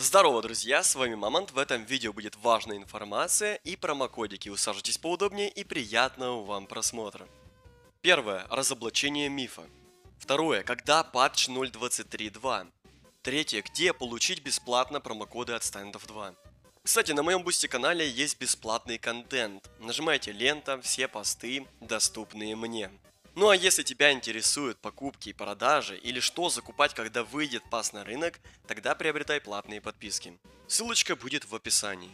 Здорово, друзья, с вами Мамонт, в этом видео будет важная информация и промокодики, усаживайтесь поудобнее и приятного вам просмотра. Первое, разоблачение мифа. Второе, когда патч 0.23.2. Третье, где получить бесплатно промокоды от стендов 2. Кстати, на моем бусте канале есть бесплатный контент. Нажимайте лента, все посты, доступные мне. Ну а если тебя интересуют покупки и продажи или что закупать, когда выйдет пас на рынок, тогда приобретай платные подписки. Ссылочка будет в описании.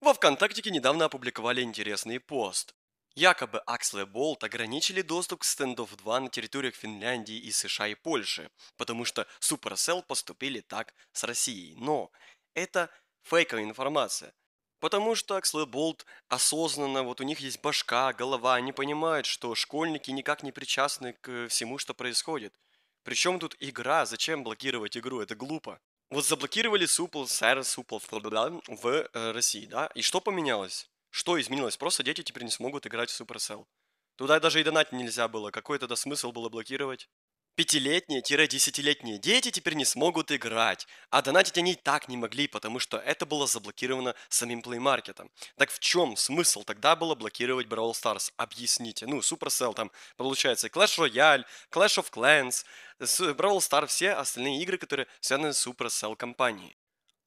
Во Вконтактике недавно опубликовали интересный пост. Якобы Axle Bolt ограничили доступ к стендов 2 на территориях Финляндии и США и Польши, потому что Supercell поступили так с Россией. Но это фейковая информация. Потому что Аксел и Болт осознанно, вот у них есть башка, голова, они понимают, что школьники никак не причастны к всему, что происходит. Причем тут игра, зачем блокировать игру, это глупо. Вот заблокировали Супл, Сайра Супл в э, России, да? И что поменялось? Что изменилось? Просто дети теперь не смогут играть в Supercell. Туда даже и донатить нельзя было. Какой тогда смысл было блокировать? Пятилетние-десятилетние дети теперь не смогут играть, а донатить они и так не могли, потому что это было заблокировано самим Play Market. Так в чем смысл тогда было блокировать Brawl Stars? Объясните. Ну, Supercell там, получается, Clash Royale, Clash of Clans, Brawl Stars, все остальные игры, которые связаны с Supercell компанией.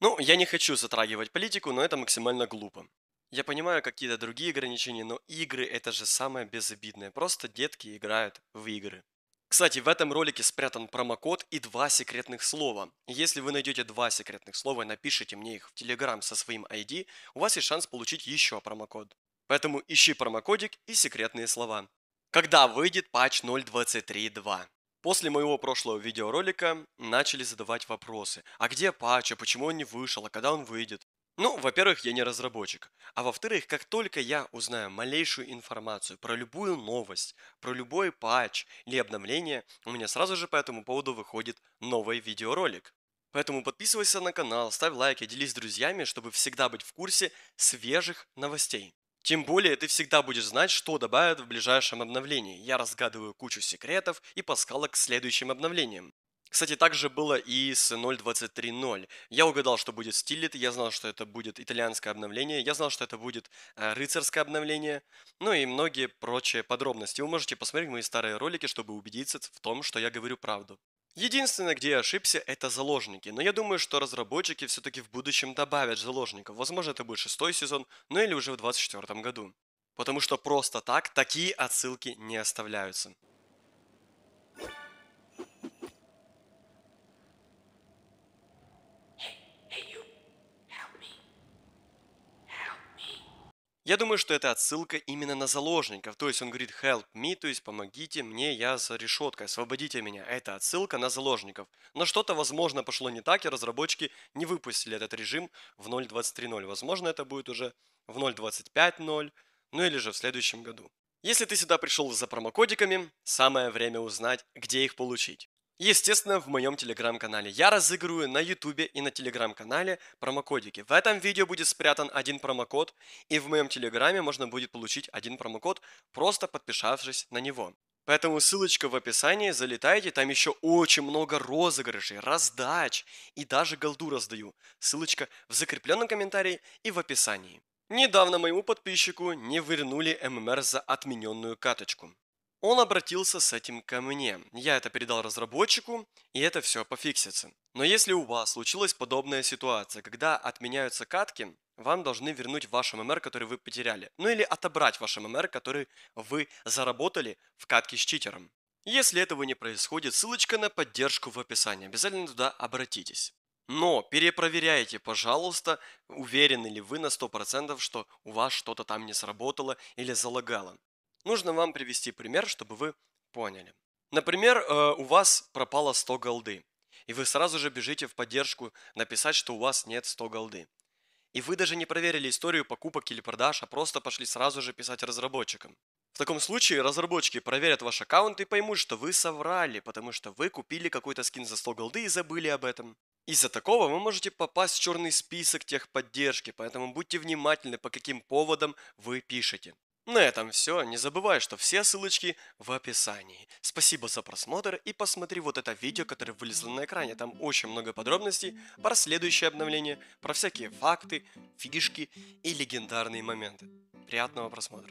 Ну, я не хочу затрагивать политику, но это максимально глупо. Я понимаю какие-то другие ограничения, но игры это же самое безобидное. Просто детки играют в игры. Кстати, в этом ролике спрятан промокод и два секретных слова. Если вы найдете два секретных слова и напишите мне их в Telegram со своим ID, у вас есть шанс получить еще промокод. Поэтому ищи промокодик и секретные слова. Когда выйдет патч 0.23.2? После моего прошлого видеоролика начали задавать вопросы. А где патч, а почему он не вышел, а когда он выйдет? Ну, во-первых, я не разработчик. А во-вторых, как только я узнаю малейшую информацию про любую новость, про любой патч или обновление, у меня сразу же по этому поводу выходит новый видеоролик. Поэтому подписывайся на канал, ставь лайки, делись с друзьями, чтобы всегда быть в курсе свежих новостей. Тем более ты всегда будешь знать, что добавят в ближайшем обновлении. Я разгадываю кучу секретов и пасхалок к следующим обновлениям. Кстати, также было и с 0.23.0. Я угадал, что будет стилит, я знал, что это будет итальянское обновление, я знал, что это будет э, рыцарское обновление, ну и многие прочие подробности. Вы можете посмотреть мои старые ролики, чтобы убедиться в том, что я говорю правду. Единственное, где я ошибся, это заложники. Но я думаю, что разработчики все-таки в будущем добавят заложников. Возможно, это будет шестой сезон, ну или уже в 2024 году. Потому что просто так такие отсылки не оставляются. Я думаю, что это отсылка именно на заложников. То есть он говорит help me, то есть помогите мне, я за решеткой, освободите меня. Это отсылка на заложников. Но что-то, возможно, пошло не так, и разработчики не выпустили этот режим в 0.23.0. Возможно, это будет уже в 0.25.0, ну или же в следующем году. Если ты сюда пришел за промокодиками, самое время узнать, где их получить. Естественно, в моем телеграм-канале. Я разыгрываю на ютубе и на телеграм-канале промокодики. В этом видео будет спрятан один промокод, и в моем телеграме можно будет получить один промокод, просто подписавшись на него. Поэтому ссылочка в описании, залетайте, там еще очень много розыгрышей, раздач и даже голду раздаю. Ссылочка в закрепленном комментарии и в описании. Недавно моему подписчику не вернули ММР за отмененную каточку. Он обратился с этим ко мне. Я это передал разработчику, и это все пофиксится. Но если у вас случилась подобная ситуация, когда отменяются катки, вам должны вернуть ваш ММР, который вы потеряли. Ну или отобрать ваш ММР, который вы заработали в катке с читером. Если этого не происходит, ссылочка на поддержку в описании. Обязательно туда обратитесь. Но перепроверяйте, пожалуйста, уверены ли вы на 100%, что у вас что-то там не сработало или залагало. Нужно вам привести пример, чтобы вы поняли. Например, э, у вас пропало 100 голды, и вы сразу же бежите в поддержку написать, что у вас нет 100 голды. И вы даже не проверили историю покупок или продаж, а просто пошли сразу же писать разработчикам. В таком случае разработчики проверят ваш аккаунт и поймут, что вы соврали, потому что вы купили какой-то скин за 100 голды и забыли об этом. Из-за такого вы можете попасть в черный список техподдержки, поэтому будьте внимательны, по каким поводам вы пишете. На этом все. Не забывай, что все ссылочки в описании. Спасибо за просмотр и посмотри вот это видео, которое вылезло на экране. Там очень много подробностей про следующее обновление, про всякие факты, фишки и легендарные моменты. Приятного просмотра.